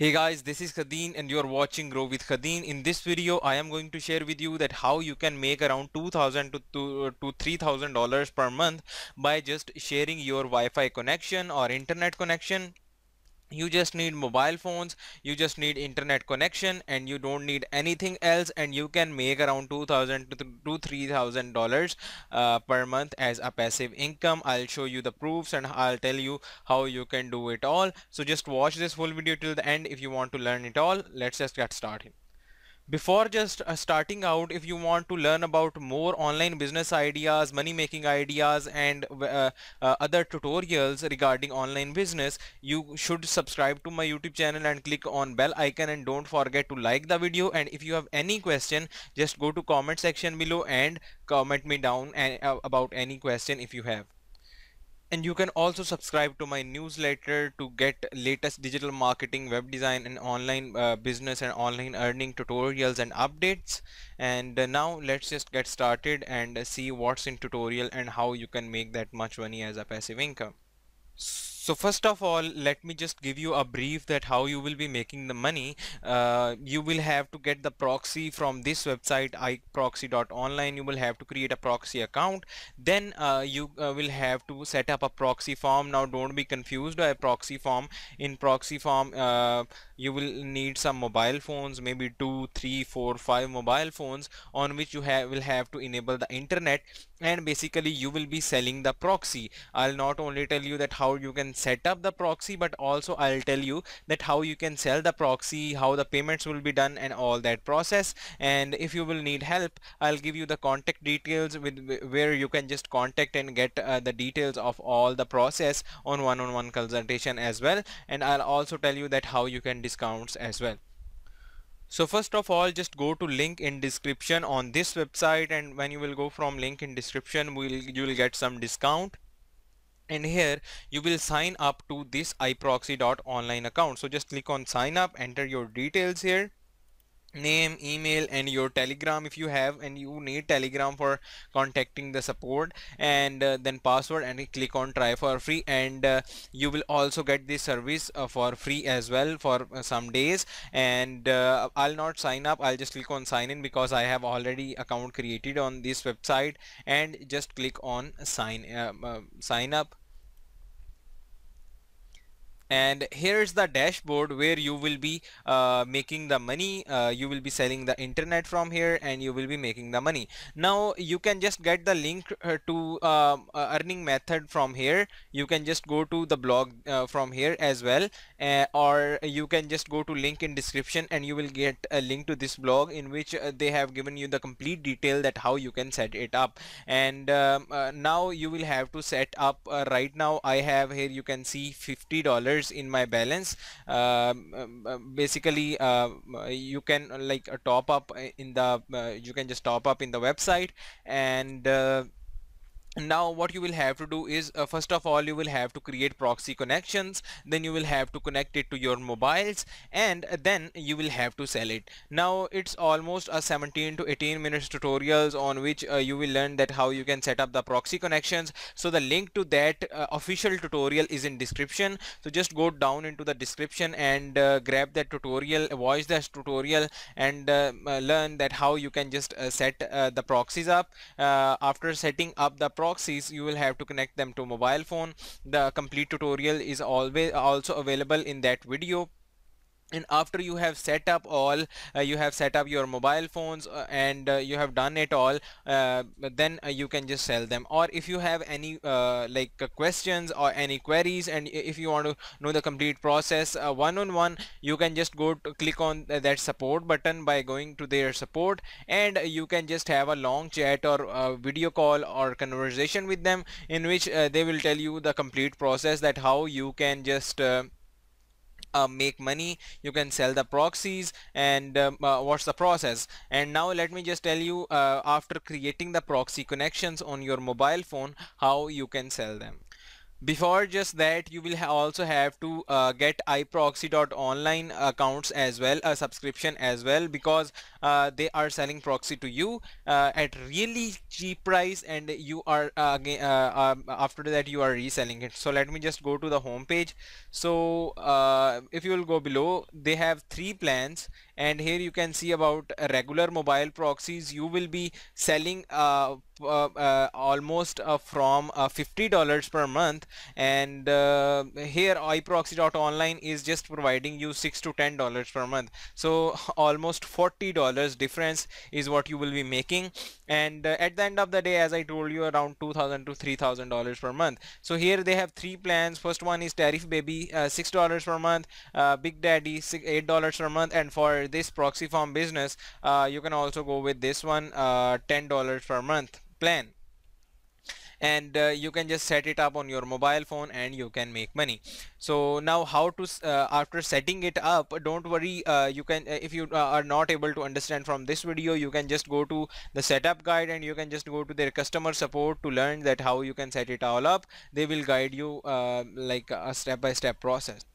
Hey guys, this is Khadeen and you're watching Grow with Khadeen. In this video, I am going to share with you that how you can make around $2,000 to, uh, to $3,000 per month by just sharing your Wi-Fi connection or internet connection you just need mobile phones you just need internet connection and you don't need anything else and you can make around 2000 to 3000 dollars uh, per month as a passive income i'll show you the proofs and i'll tell you how you can do it all so just watch this full video till the end if you want to learn it all let's just get started before just uh, starting out if you want to learn about more online business ideas money making ideas and uh, uh, other tutorials regarding online business you should subscribe to my youtube channel and click on bell icon and don't forget to like the video and if you have any question just go to comment section below and comment me down and, uh, about any question if you have and you can also subscribe to my newsletter to get latest digital marketing web design and online uh, business and online earning tutorials and updates and uh, now let's just get started and uh, see what's in tutorial and how you can make that much money as a passive income so so first of all, let me just give you a brief that how you will be making the money. Uh, you will have to get the proxy from this website iproxy.online. You will have to create a proxy account. Then uh, you uh, will have to set up a proxy form. Now don't be confused by proxy form. In proxy form, uh, you will need some mobile phones, maybe two, three, four, five mobile phones on which you have will have to enable the internet. And basically, you will be selling the proxy. I'll not only tell you that how you can set up the proxy but also I'll tell you that how you can sell the proxy how the payments will be done and all that process and if you will need help I'll give you the contact details with where you can just contact and get uh, the details of all the process on one-on-one -on -one consultation as well and I'll also tell you that how you can discounts as well so first of all just go to link in description on this website and when you will go from link in description will you will get some discount and here you will sign up to this iproxy.online account so just click on sign up enter your details here name email and your telegram if you have and you need telegram for contacting the support and uh, then password and click on try for free and uh, you will also get this service uh, for free as well for uh, some days and uh, I'll not sign up I'll just click on sign in because I have already account created on this website and just click on sign um, uh, sign up and here is the dashboard where you will be uh, making the money uh, you will be selling the internet from here and you will be making the money now you can just get the link uh, to um, uh, earning method from here you can just go to the blog uh, from here as well or you can just go to link in description and you will get a link to this blog in which they have given you the complete detail that how you can set it up and um, now you will have to set up right now I have here you can see $50 dollars in my balance um, uh, basically uh, you can like uh, top up uh, in the you can just top up in the website and now what you will have to do is uh, first of all you will have to create proxy connections then you will have to connect it to your mobiles and then you will have to sell it now it's almost a 17 to 18 minutes tutorials on which uh, you will learn that how you can set up the proxy connections so the link to that uh, official tutorial is in description so just go down into the description and uh, grab that tutorial watch that tutorial and uh, learn that how you can just uh, set the proxies up after setting up the proxies you will have to connect them to mobile phone the complete tutorial is always also available in that video and after you have set up all uh, you have set up your mobile phones uh, and uh, you have done it all uh, then uh, you can just sell them or if you have any uh, like questions or any queries and if you want to know the complete process one on one you can just go to click on that support button by going to their support and you can just have a long chat or video call or conversation with them in which they will tell you the complete process that how you can just uh, make money you can sell the proxies and um, uh, what's the process and now let me just tell you uh, after creating the proxy connections on your mobile phone how you can sell them before just that you will ha also have to uh, get iproxy.online accounts as well a subscription as well because uh, they are selling proxy to you uh, at really cheap price and you are uh, again uh, um, after that you are reselling it so let me just go to the home page so uh, if you will go below they have three plans and here you can see about regular mobile proxies you will be selling uh, uh, uh, almost uh, from uh, $50 per month and here iproxy.online is just providing you 6 to $10 per month so almost $40 difference is what you will be making and at the end of the day as I told you around 2000 to $3,000 per month so here they have three plans first one is tariff baby $6 per month big daddy $8 per month and for with this proxy farm business uh, you can also go with this one uh, $10 per month plan and uh, you can just set it up on your mobile phone and you can make money so now how to uh, after setting it up don't worry uh, you can uh, if you uh, are not able to understand from this video you can just go to the setup guide and you can just go to their customer support to learn that how you can set it all up they will guide you uh, like a step-by-step -step process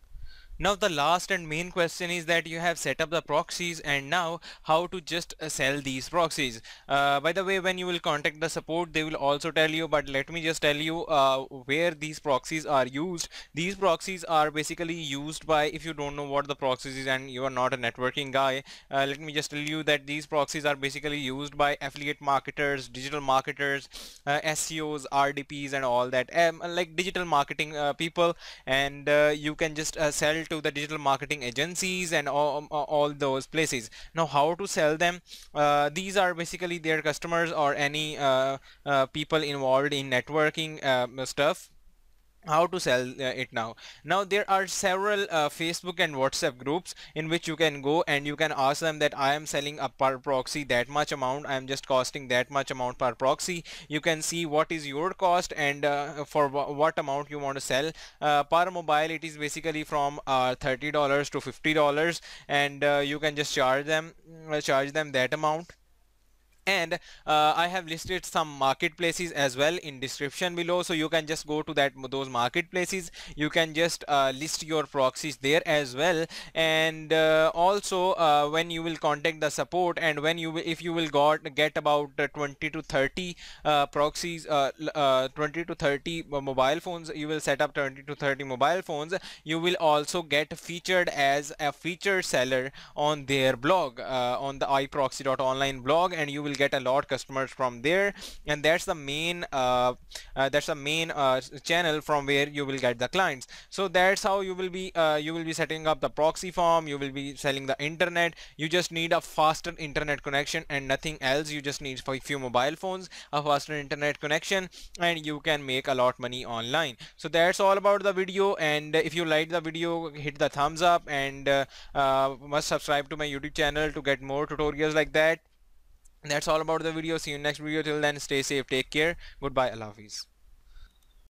now the last and main question is that you have set up the proxies and now how to just uh, sell these proxies. Uh, by the way when you will contact the support they will also tell you but let me just tell you uh, where these proxies are used. These proxies are basically used by if you don't know what the proxies is and you are not a networking guy uh, let me just tell you that these proxies are basically used by affiliate marketers, digital marketers, uh, SEOs, RDPs and all that um, like digital marketing uh, people and you can just sell to the digital marketing agencies and all, um, all those places now how to sell them uh, these are basically their customers or any uh, uh, people involved in networking uh, stuff how to sell uh, it now now there are several uh, facebook and whatsapp groups in which you can go and you can ask them that i am selling a per proxy that much amount i am just costing that much amount per proxy you can see what is your cost and uh, for what amount you want to sell uh, per mobile it is basically from uh, $30 to $50 and uh, you can just charge them charge them that amount and uh, I have listed some marketplaces as well in description below so you can just go to that those marketplaces you can just uh, list your proxies there as well and uh, also uh, when you will contact the support and when you if you will got get about uh, 20 to 30 uh, proxies 20 to 30 mobile phones you will set up 20 to 30 mobile phones you will also get featured as a featured seller on their blog on the iproxy.online blog and you will will get a lot customers from there and that's the main uh, uh, that's the main uh, channel from where you will get the clients so that's how you will be uh, you will be setting up the proxy form you will be selling the internet you just need a faster internet connection and nothing else you just need for a few mobile phones a faster internet connection and you can make a lot money online so that's all about the video and if you like the video hit the thumbs up and uh, must subscribe to my youtube channel to get more tutorials like that that's all about the video see you in next video till then stay safe take care goodbye allah Hafiz.